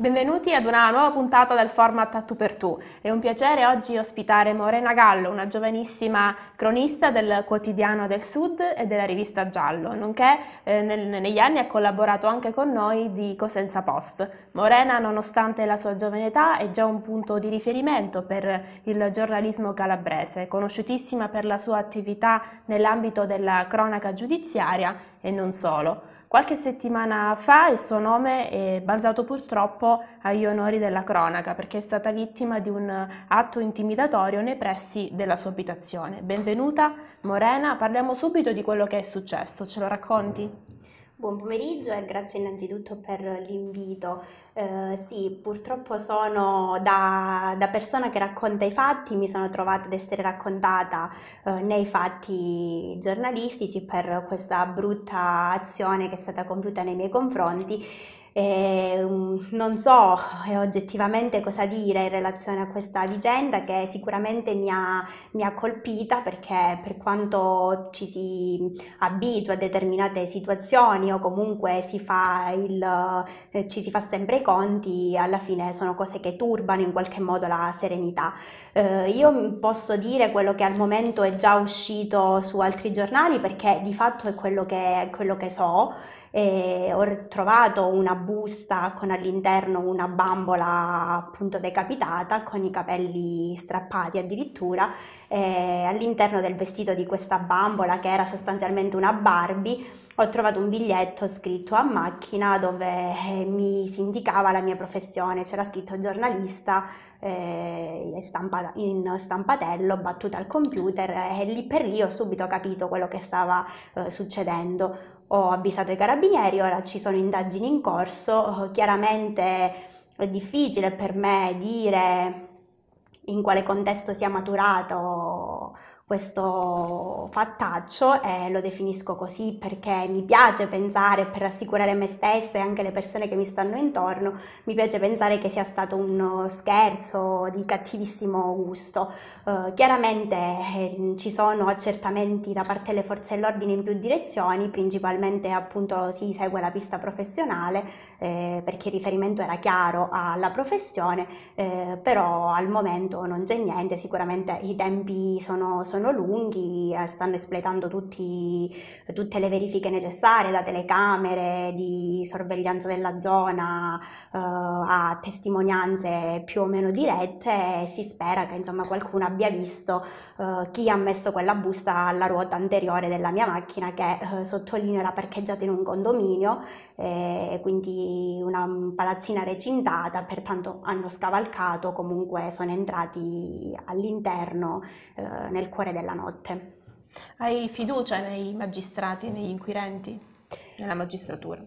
Benvenuti ad una nuova puntata del format A tu per tu. È un piacere oggi ospitare Morena Gallo, una giovanissima cronista del quotidiano del Sud e della rivista Giallo, nonché eh, nel, negli anni ha collaborato anche con noi di Cosenza Post. Morena, nonostante la sua giovane età, è già un punto di riferimento per il giornalismo calabrese, conosciutissima per la sua attività nell'ambito della cronaca giudiziaria e non solo. Qualche settimana fa il suo nome è balzato purtroppo agli onori della cronaca perché è stata vittima di un atto intimidatorio nei pressi della sua abitazione. Benvenuta Morena, parliamo subito di quello che è successo, ce lo racconti? Buon pomeriggio e grazie innanzitutto per l'invito. Eh, sì, purtroppo sono da, da, persona che racconta i fatti, mi sono trovata ad essere raccontata eh, nei fatti giornalistici per questa brutta azione che è stata compiuta nei miei confronti eh, non so eh, oggettivamente cosa dire in relazione a questa vicenda che sicuramente mi ha, mi ha, colpita perché per quanto ci si abitua a determinate situazioni o comunque si il, eh, ci si fa sempre i conti, alla fine sono cose che turbano in qualche modo la serenità. Eh, io posso dire quello che al momento è già uscito su altri giornali perché di fatto è quello che, quello che so e ho trovato una busta con all'interno una bambola appunto decapitata con i capelli strappati addirittura e all'interno del vestito di questa bambola che era sostanzialmente una Barbie ho trovato un biglietto scritto a macchina dove eh, mi si indicava la mia professione c'era scritto giornalista eh, stampa, in stampatello battuta al computer e lì per lì ho subito capito quello che stava eh, succedendo ho avvisato i carabinieri, ora ci sono indagini in corso, eh, chiaramente è difficile per me dire in quale contesto sia maturato questo fattaccio e lo definisco così perché mi piace pensare, per rassicurare me stessa e anche le persone che mi stanno intorno, mi piace pensare che sia stato uno scherzo di cattivissimo gusto. Eh, chiaramente eh, ci sono accertamenti da parte delle forze dell'ordine in più direzioni, principalmente appunto si segue la pista professionale, eh, perché il riferimento era chiaro alla professione, eh, però al momento non c'è niente, sicuramente i tempi sono, sono lunghi, eh, stanno espletando tutti, tutte le verifiche necessarie da telecamere, di sorveglianza della zona eh, a testimonianze più o meno dirette e si spera che insomma qualcuno abbia visto eh, chi ha messo quella busta alla ruota anteriore della mia macchina che eh, sottolineo era parcheggiata in un condominio, quindi una palazzina recintata, pertanto hanno scavalcato, comunque sono entrati all'interno eh, nel cuore della notte. Hai fiducia nei magistrati, negli inquirenti, nella magistratura?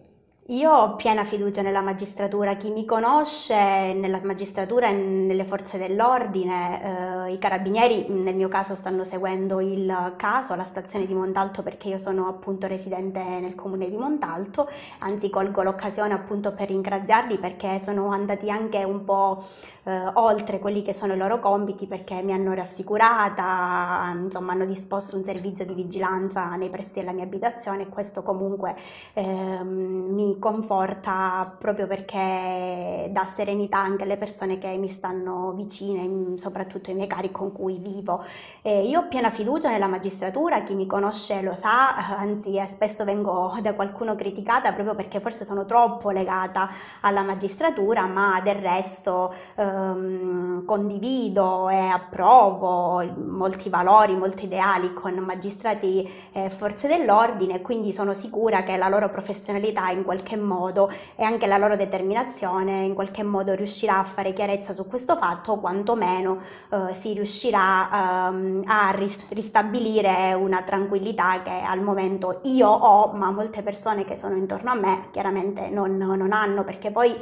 Io ho piena fiducia nella magistratura, chi mi conosce nella magistratura e nelle forze dell'ordine, eh, i carabinieri nel mio caso stanno seguendo il caso alla stazione di Montalto perché io sono appunto residente nel comune di Montalto, anzi colgo l'occasione appunto per ringraziarli perché sono andati anche un po' eh, oltre quelli che sono i loro compiti perché mi hanno rassicurata, insomma hanno disposto un servizio di vigilanza nei pressi della mia abitazione e questo comunque eh, mi conforta proprio perché dà serenità anche alle persone che mi stanno vicine, soprattutto i miei cari con cui vivo. Eh, io ho piena fiducia nella magistratura, chi mi conosce lo sa, anzi eh, spesso vengo da qualcuno criticata proprio perché forse sono troppo legata alla magistratura, ma del resto ehm, condivido e approvo molti valori, molti ideali con magistrati e eh, forze dell'ordine, quindi sono sicura che la loro professionalità in qualche qualche modo e anche la loro determinazione in qualche modo riuscirà a fare chiarezza su questo fatto o quantomeno eh, si riuscirà ehm, a ristabilire una tranquillità che al momento io ho ma molte persone che sono intorno a me chiaramente non, non hanno perché poi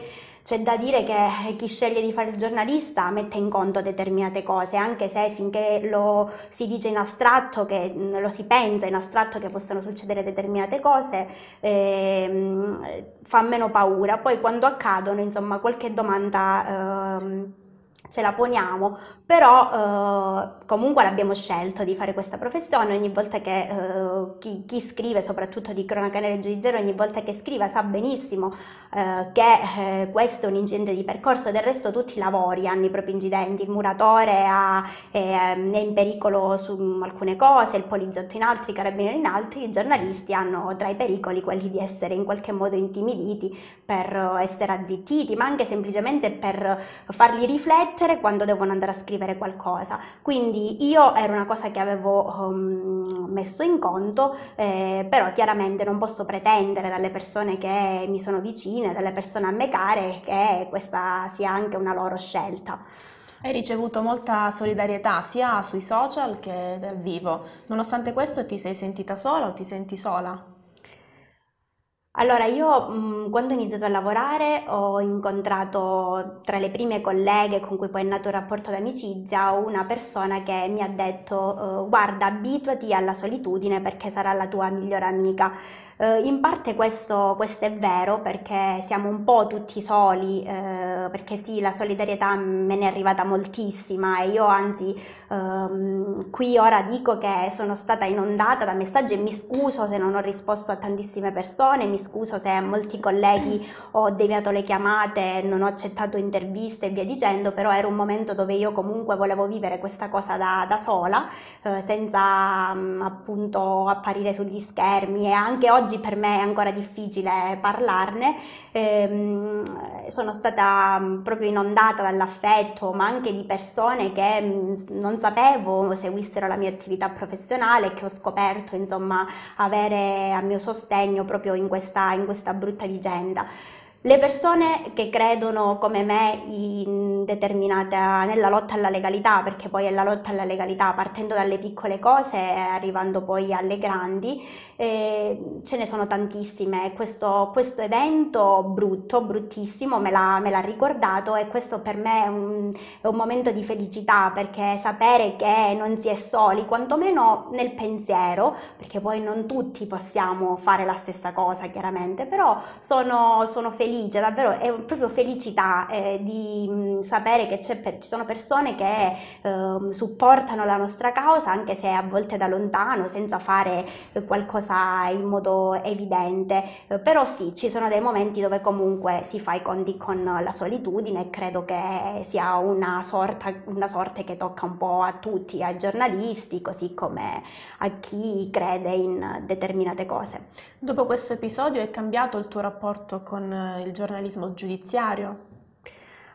c'è da dire che chi sceglie di fare il giornalista mette in conto determinate cose, anche se finché lo si dice in astratto, che lo si pensa in astratto che possono succedere determinate cose, eh, fa meno paura. Poi quando accadono, insomma, qualche domanda... Eh, ce la poniamo, però eh, comunque l'abbiamo scelto di fare questa professione, ogni volta che eh, chi, chi, scrive, soprattutto di cronaca nera e giudiziario, ogni volta che scriva sa benissimo eh, che eh, questo è un incidente di percorso, del resto tutti i lavori hanno i propri incidenti, il muratore ha, è, eh, è, in pericolo su alcune cose, il poliziotto in altri, i carabinieri in altri, i giornalisti hanno tra i pericoli quelli di essere in qualche modo intimiditi per eh, essere azzittiti, ma anche semplicemente per farli riflettere mettere quando devono andare a scrivere qualcosa. Quindi io era una cosa che avevo um, messo in conto, eh, però chiaramente non posso pretendere dalle persone che mi sono vicine, dalle persone a me care, che questa sia anche una loro scelta. Hai ricevuto molta solidarietà sia sui social che dal vivo. Nonostante questo ti sei sentita sola o ti senti sola? Allora, io mh, mhmm, quando ho iniziato a lavorare ho incontrato tra le prime colleghe con cui poi è nato il rapporto d'amicizia una persona che mi ha detto eh, guarda abituati alla solitudine perché sarà la tua migliore amica. Eh, in parte questo, questo, è vero perché siamo un po' tutti soli, eh, perché sì, la solidarietà me ne è arrivata moltissima e io anzi ehm, qui ora dico che sono stata inondata da messaggi e mi scuso se non ho risposto a tantissime persone, mi scuso se a molti colleghi ho deviato le chiamate, non ho accettato interviste e via dicendo, però era un momento dove io comunque volevo vivere questa cosa da, da sola, eh, senza mh, mm, appunto apparire sugli schermi e anche oggi oggi per me è ancora difficile parlarne, ehm, sono stata mm, proprio inondata dall'affetto, ma anche di persone che mm, non sapevo seguissero la mia attività professionale, che ho scoperto insomma avere a mio sostegno proprio in questa, in questa brutta vicenda. Le persone che credono come me nella lotta alla legalità, perché poi è la lotta alla legalità partendo dalle piccole cose e arrivando poi alle grandi, eh, ce ne sono tantissime. Questo, questo evento brutto, bruttissimo, me l'ha, me l'ha, ricordato e questo per me è un, è un, momento di felicità perché sapere che non si è soli, quantomeno nel pensiero, perché poi non tutti possiamo fare la stessa cosa chiaramente, però sono, sono felice, davvero è proprio felicità eh, di mh, mm, sapere che per, ci sono persone che eh, supportano la nostra causa anche se a volte da lontano, senza fare qualcosa sa in modo evidente, eh, però sì, ci sono dei momenti dove comunque si fa i conti con la solitudine e credo che sia una, sorta, una sorte che tocca un po' a tutti, ai giornalisti, così come a chi crede in determinate cose. Dopo questo episodio è cambiato il tuo rapporto con eh, il giornalismo giudiziario?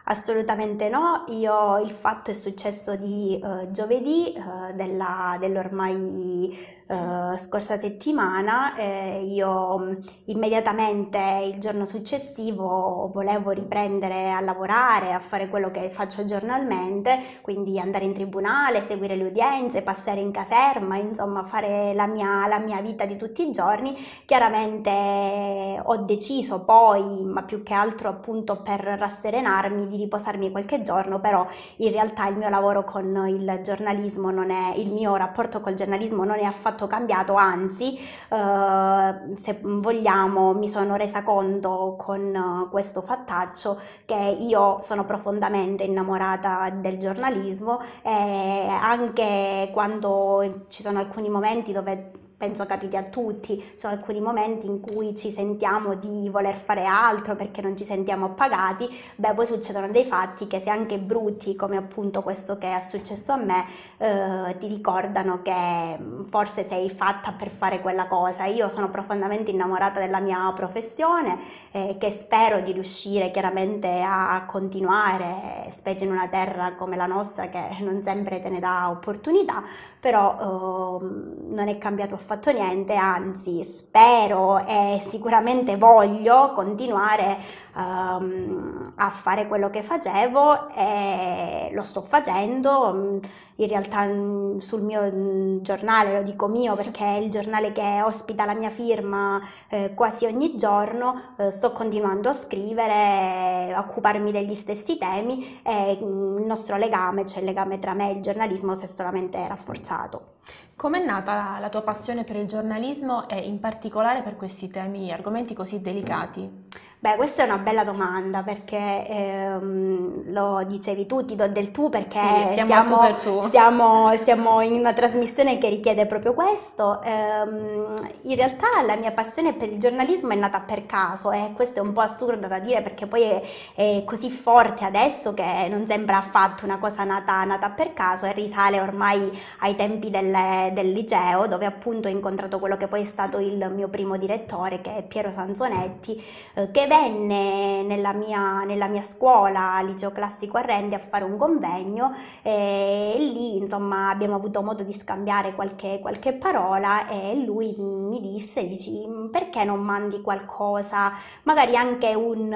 Assolutamente no, Io, il fatto è successo di uh, giovedì uh, della, dell'ormai eh, scorsa settimana, eh, io mm, immediatamente il giorno successivo volevo riprendere a lavorare, a fare quello che faccio giornalmente, quindi andare in tribunale, seguire le udienze, passare in caserma, insomma fare la mia, la mia vita di tutti i giorni. Chiaramente eh, ho deciso poi, ma più che altro appunto per rasserenarmi, di riposarmi qualche giorno, però in realtà il mio lavoro con il giornalismo non è, il mio rapporto col giornalismo non è affatto affatto cambiato, anzi, eh, se vogliamo, mi sono resa conto con eh, questo fattaccio che io sono profondamente innamorata del giornalismo e anche quando ci sono alcuni momenti dove penso capiti a tutti, ci sono alcuni momenti in cui ci sentiamo di voler fare altro perché non ci sentiamo pagati, beh poi succedono dei fatti che se anche brutti come appunto questo che è successo a me, eh, ti ricordano che mm, forse sei fatta per fare quella cosa. Io sono profondamente innamorata della mia professione eh, che spero di riuscire chiaramente a continuare, specie in una terra come la nostra che non sempre te ne dà opportunità, però eh, non è cambiato affatto fatto niente, anzi spero e sicuramente voglio continuare um, a fare quello che facevo e lo sto facendo, mm, in realtà mm, sul mio mm, giornale, lo dico mio perché è il giornale che ospita la mia firma eh, quasi ogni giorno, eh, sto continuando a scrivere, a occuparmi degli stessi temi e il nostro legame, cioè il legame tra me e il giornalismo si è solamente rafforzato. Com'è nata la tua passione per il giornalismo e in particolare per questi temi, argomenti così delicati? Beh, questa è una bella domanda perché ehm, lo dicevi tu, ti do del tu perché sì, siamo, siamo, tu tu. Siamo, siamo, in una trasmissione che richiede proprio questo. Ehm, in realtà la mia passione per il giornalismo è nata per caso e eh, questo è un po' assurdo da dire perché poi è, è così forte adesso che non sembra affatto una cosa nata, nata per caso e risale ormai ai tempi del, del liceo dove appunto ho incontrato quello che poi è stato il mio primo direttore che è Piero Sanzonetti eh, che venne nella mia, nella mia scuola, liceo classico a Rende, a fare un convegno e lì insomma abbiamo avuto modo di scambiare qualche, qualche parola e lui mi disse, dici, mm, perché non mandi qualcosa, magari anche un,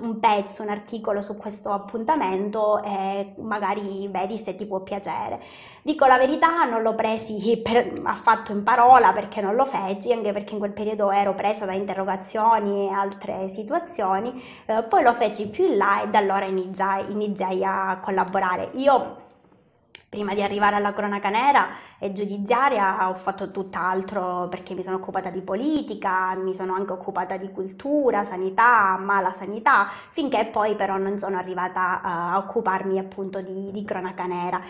un pezzo, un articolo su questo appuntamento e magari vedi se ti può piacere. Dico la verità, non l'ho presi per, affatto in parola perché non lo feci, anche perché in quel periodo ero presa da interrogazioni e altre situazioni, eh, poi lo feci più in là e da allora iniziai, iniziai a collaborare. Io prima di arrivare alla cronaca nera e giudiziaria ho fatto tutt'altro perché mi sono occupata di politica, mi sono anche occupata di cultura, sanità, mala sanità, finché poi però non sono arrivata eh, a occuparmi appunto di, di cronaca nera.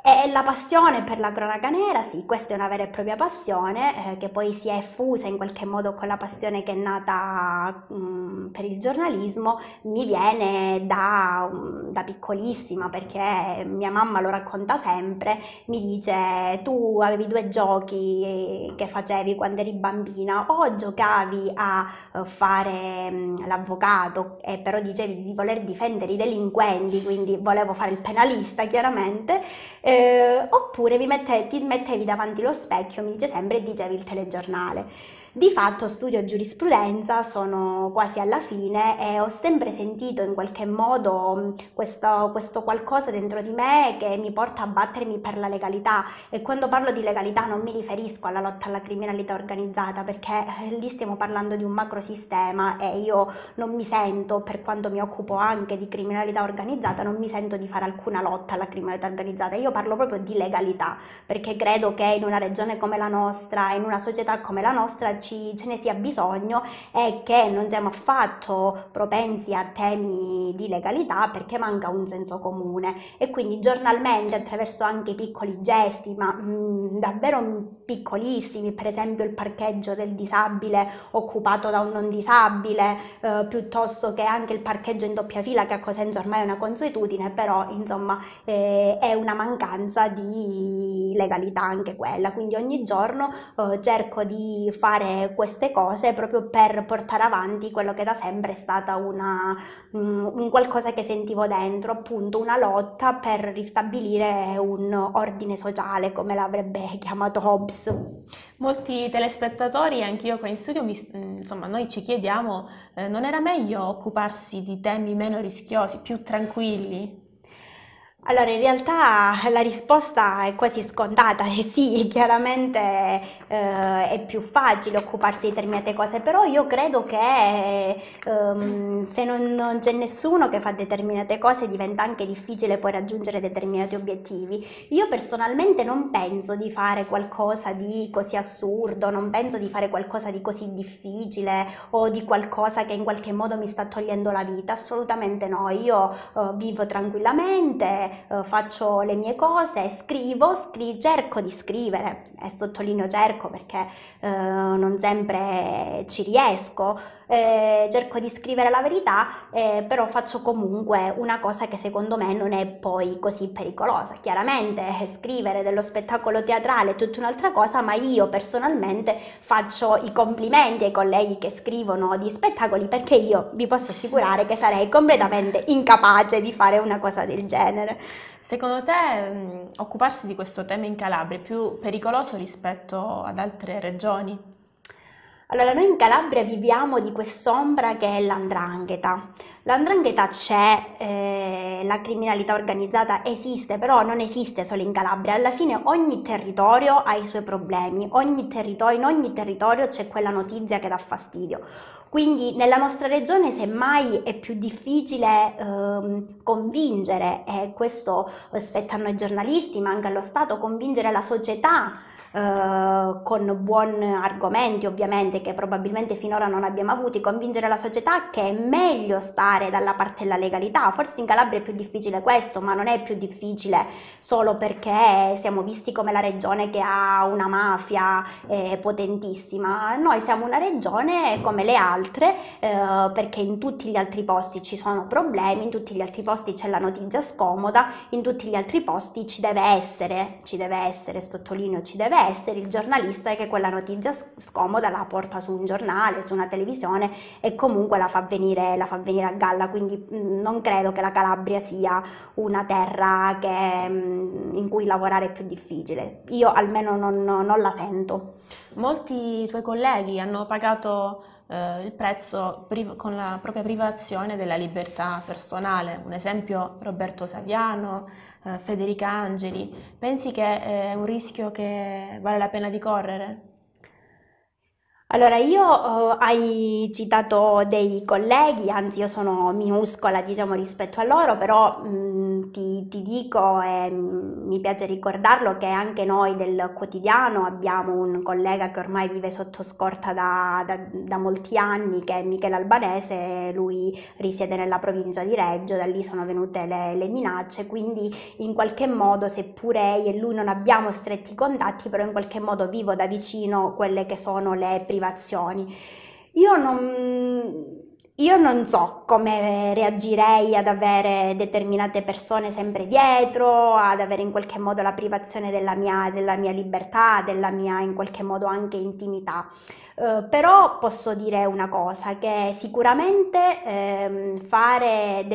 E la passione per la cronaca nera, sì, questa è una vera e propria passione eh, che poi si è effusa in qualche modo con la passione che è nata mh, mm, per il giornalismo, mi viene da, mm, da, piccolissima perché mia mamma lo racconta sempre, mi dice tu avevi due giochi eh, che facevi quando eri bambina, o giocavi a eh, fare mm, l'avvocato e eh, però dicevi di voler difendere i delinquenti, quindi volevo fare il penalista chiaramente eh, oppure mette, ti mettevi davanti allo specchio, mi dice sempre, e dicevi il telegiornale. Di fatto studio giurisprudenza, sono quasi alla fine e ho sempre sentito in qualche modo mm, questo, questo qualcosa dentro di me che mi porta a battermi per la legalità e quando parlo di legalità non mi riferisco alla lotta alla criminalità organizzata perché eh, lì stiamo parlando di un macrosistema e io non mi sento, per quanto mi occupo anche di criminalità organizzata, non mi sento di fare alcuna lotta alla criminalità organizzata. Io parlo proprio di legalità, perché credo che in una regione come la nostra, in una società come la nostra ci, ce ne sia bisogno e che non siamo affatto propensi a temi di legalità perché manca un senso comune e quindi giornalmente attraverso anche piccoli gesti, ma mh, mm, davvero piccolissimi, per esempio il parcheggio del disabile occupato da un non disabile, eh, piuttosto che anche il parcheggio in doppia fila che a Cosenza ormai è una consuetudine, però insomma eh, è una mancanza mancanza di legalità anche quella, quindi ogni giorno eh, cerco di fare queste cose proprio per portare avanti quello che da sempre è stata una, mm, un qualcosa che sentivo dentro, appunto una lotta per ristabilire un ordine sociale come l'avrebbe chiamato Hobbes. Molti telespettatori, anch'io qua in studio, mi, mm, insomma noi ci chiediamo, eh, non era meglio occuparsi di temi meno rischiosi, più tranquilli? Allora, in realtà la risposta è quasi scontata, eh sì, chiaramente eh, è più facile occuparsi di determinate cose, però io credo che ehm, se non, non c'è nessuno che fa determinate cose diventa anche difficile poi raggiungere determinati obiettivi. Io personalmente non penso di fare qualcosa di così assurdo, non penso di fare qualcosa di così difficile o di qualcosa che in qualche modo mi sta togliendo la vita, assolutamente no, io eh, vivo tranquillamente eh, faccio le mie cose, scrivo, scri- cerco di scrivere, e sottolineo cerco perché eh, non sempre ci riesco, eh, cerco di scrivere la verità, eh, però faccio comunque una cosa che secondo me non è poi così pericolosa. Chiaramente eh, scrivere dello spettacolo teatrale è tutta un'altra cosa, ma io personalmente faccio i complimenti ai colleghi che scrivono di spettacoli perché io vi posso assicurare che sarei completamente incapace di fare una cosa del genere. Secondo te mh, occuparsi di questo tema in Calabria è più pericoloso rispetto ad altre regioni? Allora, noi in Calabria viviamo di quest'ombra che è l'andrangheta. L'andrangheta c'è, eh, la criminalità organizzata esiste, però non esiste solo in Calabria. Alla fine ogni territorio ha i suoi problemi, ogni territorio, in ogni territorio c'è quella notizia che dà fastidio. Quindi nella nostra regione semmai è più difficile ehm, convincere, e questo spetta a noi giornalisti, ma anche allo Stato, convincere la società eh, con buoni argomenti ovviamente che probabilmente finora non abbiamo avuti, convincere la società che è meglio stare dalla parte della legalità, forse in Calabria è più difficile questo, ma non è più difficile solo perché siamo visti come la regione che ha una mafia eh, potentissima, noi siamo una regione come le altre eh, perché in tutti gli altri posti ci sono problemi, in tutti gli altri posti c'è la notizia scomoda, in tutti gli altri posti ci deve essere, ci deve essere, sottolineo, ci deve essere il giornalista che quella notizia scomoda la porta su un giornale, su una televisione e comunque la fa venire, la fa venire a galla, quindi mm, non credo che la Calabria sia una terra che, mm, in cui lavorare è più difficile, io almeno non, non la sento. Molti tuoi colleghi hanno pagato Uh, il prezzo con la propria privazione della libertà personale. Un esempio Roberto Saviano, eh, Federica Angeli, pensi che eh, è un rischio che vale la pena di correre? Allora, io eh, hai citato dei colleghi, anzi io sono minuscola, diciamo, rispetto a loro, però mh, mm, ti, ti, dico e mh, mi piace ricordarlo che anche noi del quotidiano abbiamo un collega che ormai vive sotto scorta da, da, da molti anni, che è Michele Albanese, lui risiede nella provincia di Reggio, da lì sono venute le, le minacce, quindi in qualche modo, seppure io e lui non abbiamo stretti contatti, però in qualche modo vivo da vicino quelle che sono le prime derivazioni. Io non, io non so come reagirei ad avere determinate persone sempre dietro, ad avere in qualche modo la privazione della mia, della mia libertà, della mia in qualche modo anche intimità. Eh, però posso dire una cosa, che sicuramente eh, fare,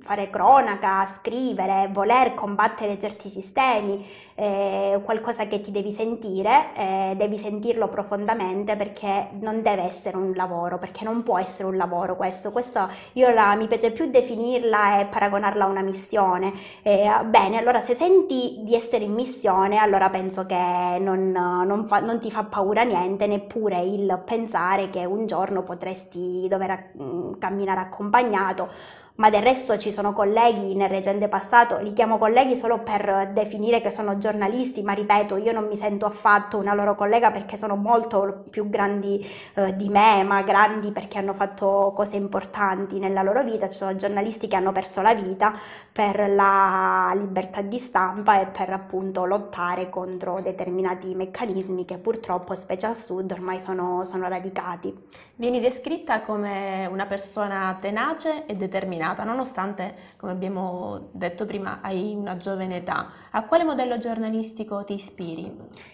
fare cronaca, scrivere, voler combattere certi sistemi, eh, qualcosa che ti devi sentire, eh, devi sentirlo profondamente perché non deve essere un lavoro, perché non può essere un lavoro questo. Questo io la, mi piace più definirla e paragonarla a una missione. Eh, bene, allora se senti di essere in missione, allora penso che non, non, fa, non ti fa paura niente, neppure il pensare che un giorno potresti dover mm, camminare accompagnato ma del resto ci sono colleghi nel recente passato, li chiamo colleghi solo per definire che sono giornalisti, ma ripeto, io non mi sento affatto una loro collega perché sono molto più grandi eh, di me, ma grandi perché hanno fatto cose importanti nella loro vita, ci sono giornalisti che hanno perso la vita per la libertà di stampa e per appunto lottare contro determinati meccanismi che purtroppo, specie al sud, ormai sono, sono radicati. Vieni descritta come una persona tenace e determinata impegnata, nonostante, come abbiamo detto prima, hai una giovane età. A quale modello giornalistico ti ispiri?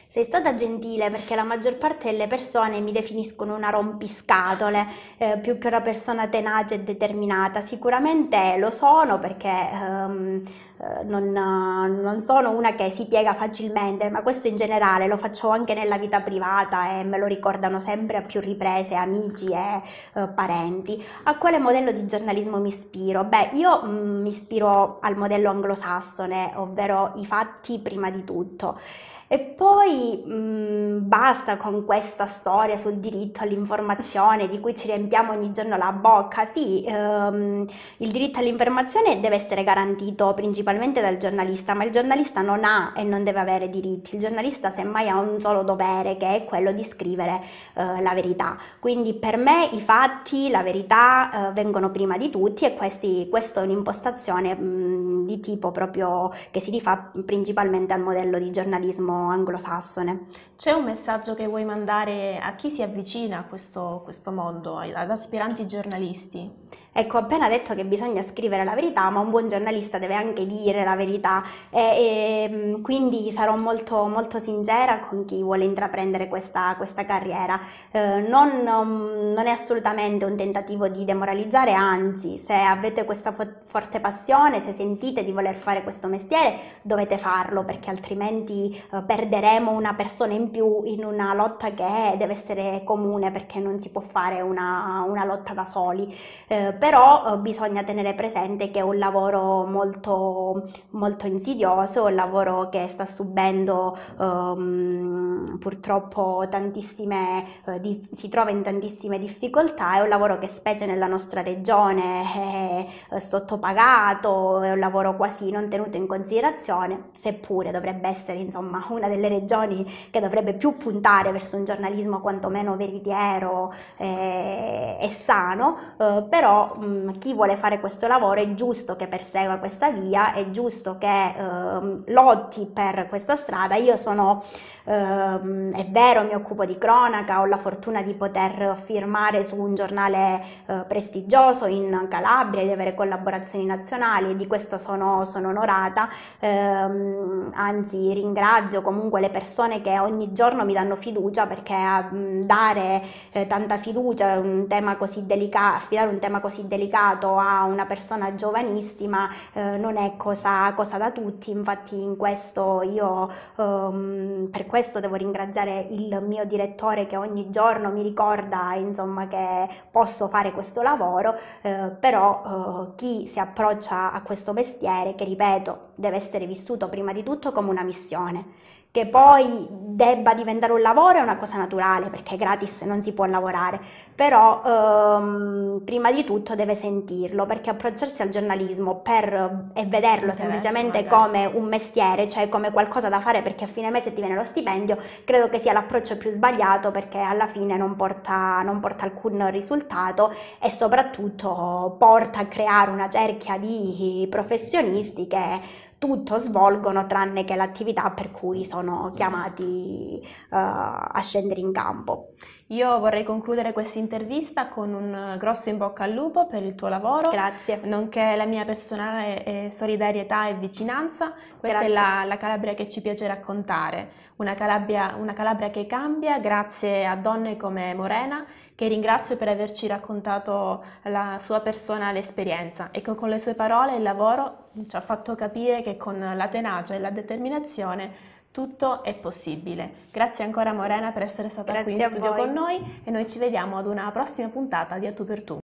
Sei stata gentile perché la maggior parte delle persone mi definiscono una rompiscatole, eh, più che una persona tenace e determinata. Sicuramente lo sono perché... Ehm, eh, non, eh, non, sono una che si piega facilmente, ma questo in generale lo faccio anche nella vita privata e me lo ricordano sempre a più riprese amici e eh, parenti. A quale modello di giornalismo mi ispiro? Beh, io mh, mm, mi ispiro al modello anglosassone, ovvero i fatti prima di tutto. E poi mh, mm, basta con questa storia sul diritto all'informazione di cui ci riempiamo ogni giorno la bocca. Sì, ehm, il diritto all'informazione deve essere garantito principalmente dal giornalista, ma il giornalista non ha e non deve avere diritti. Il giornalista semmai ha un solo dovere che è quello di scrivere eh, la verità. Quindi per me i fatti, la verità eh, vengono prima di tutti e questi, questa è un'impostazione mh, mm, di tipo proprio che si rifà principalmente al modello di giornalismo anglosassone. C'è un messaggio che vuoi mandare a chi si avvicina a questo, questo mondo, ad aspiranti giornalisti? Ecco, ho appena detto che bisogna scrivere la verità, ma un buon giornalista deve anche dire la verità e, e mm, quindi sarò molto, molto sincera con chi vuole intraprendere questa, questa carriera. Eh, non, mm, non, è assolutamente un tentativo di demoralizzare, anzi, se avete questa fo- forte passione, se sentite di voler fare questo mestiere, dovete farlo perché altrimenti eh, perderemo una persona in più in una lotta che deve essere comune perché non si può fare una, una lotta da soli. Eh, però eh, bisogna tenere presente che è un lavoro molto, molto insidioso, un lavoro che sta subendo um, purtroppo tantissime, uh, di, si trova in tantissime difficoltà, è un lavoro che specie nella nostra regione è, è sottopagato, è un lavoro quasi non tenuto in considerazione, seppure dovrebbe essere insomma una delle regioni che dovrebbe più puntare verso un giornalismo quantomeno veritiero e, eh, e sano, eh, però mh, mm, chi vuole fare questo lavoro è giusto che persegua questa via, è giusto che ehm, lotti per questa strada. Io sono, ehm, è vero, mi occupo di cronaca, ho la fortuna di poter firmare su un giornale eh, prestigioso in Calabria, di avere collaborazioni nazionali e di questo sono, sono onorata, ehm, anzi ringrazio comunque le persone che ogni giorno mi danno fiducia perché mh, mm, dare eh, tanta fiducia a un tema così delicato, affidare un tema così così delicato a una persona giovanissima eh, non è cosa, cosa, da tutti, infatti in questo io ehm, per questo devo ringraziare il mio direttore che ogni giorno mi ricorda insomma, che posso fare questo lavoro, eh, però eh, chi si approccia a questo mestiere, che ripeto deve essere vissuto prima di tutto come una missione, che poi debba diventare un lavoro è una cosa naturale perché gratis non si può lavorare, però ehm, prima di tutto deve sentirlo perché approcciarsi al giornalismo per, e vederlo semplicemente come un mestiere, cioè come qualcosa da fare perché a fine mese ti viene lo stipendio, credo che sia l'approccio più sbagliato perché alla fine non porta, non porta alcun risultato e soprattutto porta a creare una cerchia di professionisti che tutto svolgono tranne che l'attività per cui sono mm. chiamati uh, a scendere in campo. Io vorrei concludere questa intervista con un grosso in bocca al lupo per il tuo lavoro. Grazie. Nonché la mia personale eh, solidarietà e vicinanza. Questa Grazie. è la, la, Calabria che ci piace raccontare, una Calabria, una Calabria che cambia grazie a donne come Morena che ringrazio per averci raccontato la sua personale esperienza e ecco, che con le sue parole e il lavoro ci ha fatto capire che con la tenacia e la determinazione tutto è possibile. Grazie ancora Morena per essere stata Grazie qui in studio voi. con noi e noi ci vediamo ad una prossima puntata di A Tu per Tu.